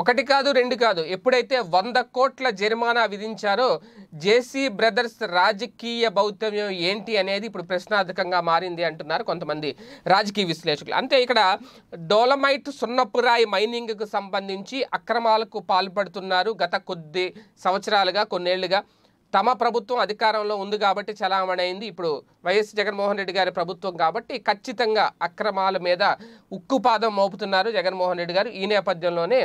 ఒకటి కాదు రెండు కాదు ఎప్పుడైతే వంద కోట్ల జరిమానా విధించారో జేసీ బ్రదర్స్ రాజకీయ భౌతవ్యం ఏంటి అనేది ఇప్పుడు ప్రశ్నార్థకంగా మారింది అంటున్నారు కొంతమంది రాజకీయ విశ్లేషకులు అంతే ఇక్కడ డోలమైట్ సున్నపురాయి మైనింగ్కు సంబంధించి అక్రమాలకు పాల్పడుతున్నారు గత కొద్ది సంవత్సరాలుగా కొన్నేళ్లుగా తమ ప్రభుత్వం అధికారంలో ఉంది కాబట్టి చలామణైంది ఇప్పుడు వైఎస్ జగన్మోహన్ రెడ్డి గారి ప్రభుత్వం కాబట్టి ఖచ్చితంగా అక్రమాల మీద ఉక్కుపాదం మోపుతున్నారు జగన్మోహన్ రెడ్డి గారు ఈ నేపథ్యంలోనే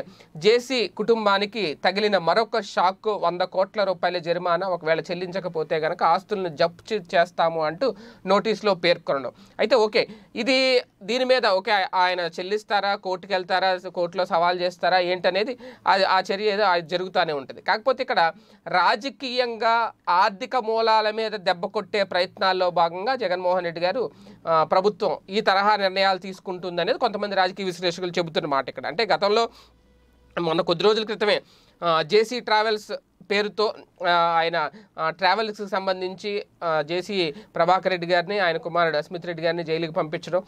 జేసీ కుటుంబానికి తగిలిన మరొక షాక్ వంద కోట్ల రూపాయల జరిమానా ఒకవేళ చెల్లించకపోతే కనుక ఆస్తులను జప్తు చేస్తాము అంటూ నోటీసులో పేర్కొనడం అయితే ఓకే ఇది దీని మీద ఓకే ఆయన చెల్లిస్తారా కోర్టుకు వెళ్తారా కోర్టులో సవాల్ చేస్తారా ఏంటనేది ఆ చర్య ఏదో జరుగుతూనే ఉంటుంది కాకపోతే ఇక్కడ రాజకీయంగా ఆర్థిక మూలాల మీద దెబ్బ కొట్టే ప్రయత్నాల్లో భాగంగా జగన్మోహన్ రెడ్డి గారు ప్రభుత్వం ఈ తరహా నిర్ణయాలు తీసుకుంటుందనేది కొంతమంది రాజకీయ విశ్లేషకులు చెబుతున్న మాట ఇక్కడ అంటే గతంలో మొన్న కొద్ది రోజుల క్రితమే జేసీ ట్రావెల్స్ పేరుతో ఆయన ట్రావెల్స్కి సంబంధించి జేసీ ప్రభాకర్ రెడ్డి గారిని ఆయన కుమారుడు అస్మిత్ రెడ్డి గారిని జైలుకి పంపించడం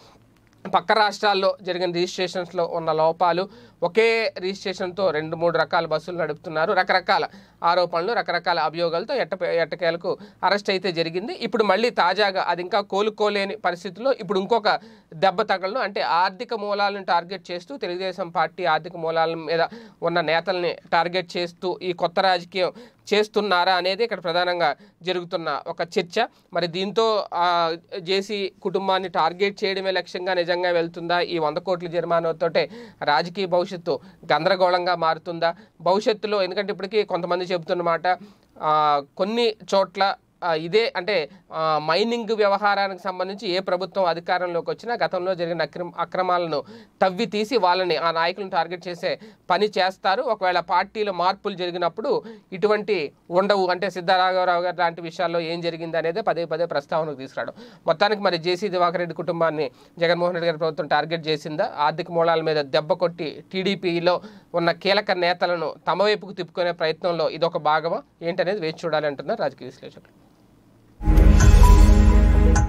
పక్క రాష్ట్రాల్లో జరిగిన రిజిస్ట్రేషన్స్లో ఉన్న లోపాలు ఒకే రిజిస్ట్రేషన్తో రెండు మూడు రకాల బస్సులు నడుపుతున్నారు రకరకాల ఆరోపణలు రకరకాల అభియోగాలతో ఎట్ట ఎట్టకేలకు అరెస్ట్ అయితే జరిగింది ఇప్పుడు మళ్ళీ తాజాగా అది ఇంకా కోలుకోలేని పరిస్థితుల్లో ఇప్పుడు ఇంకొక దెబ్బ తగలను అంటే ఆర్థిక మూలాలను టార్గెట్ చేస్తూ తెలుగుదేశం పార్టీ ఆర్థిక మూలాల మీద ఉన్న నేతల్ని టార్గెట్ చేస్తూ ఈ కొత్త రాజకీయం చేస్తున్నారా అనేది ఇక్కడ ప్రధానంగా జరుగుతున్న ఒక చర్చ మరి దీంతో జేసీ కుటుంబాన్ని టార్గెట్ చేయడమే లక్ష్యంగా నిజంగా వెళ్తుందా ఈ వంద కోట్ల జరిమానాతోటే రాజకీయ భవిష్యత్తు గందరగోళంగా మారుతుందా భవిష్యత్తులో ఎందుకంటే ఇప్పటికీ కొంతమంది చెబుతున్నమాట కొన్ని చోట్ల ఇదే అంటే మైనింగ్ వ్యవహారానికి సంబంధించి ఏ ప్రభుత్వం అధికారంలోకి వచ్చినా గతంలో జరిగిన అక్రమాలను తవ్వి తీసి వాళ్ళని ఆ నాయకులను టార్గెట్ చేసే పని చేస్తారు ఒకవేళ పార్టీలో మార్పులు జరిగినప్పుడు ఇటువంటి ఉండవు అంటే సిద్ధరాఘవరావు గారు లాంటి విషయాల్లో ఏం జరిగింది అనేది పదే పదే ప్రస్తావనకు తీసుకురాడు మొత్తానికి మరి జేసీ దివాకర్ రెడ్డి కుటుంబాన్ని జగన్మోహన్ రెడ్డి గారి ప్రభుత్వం టార్గెట్ చేసిందా ఆర్థిక మూలాల మీద దెబ్బ కొట్టి టీడీపీలో ఉన్న కీలక నేతలను తమ వైపుకు తిప్పుకునే ప్రయత్నంలో ఇదొక భాగమా ఏంటనేది వేచి చూడాలంటున్నారు రాజకీయ విశ్లేషకులు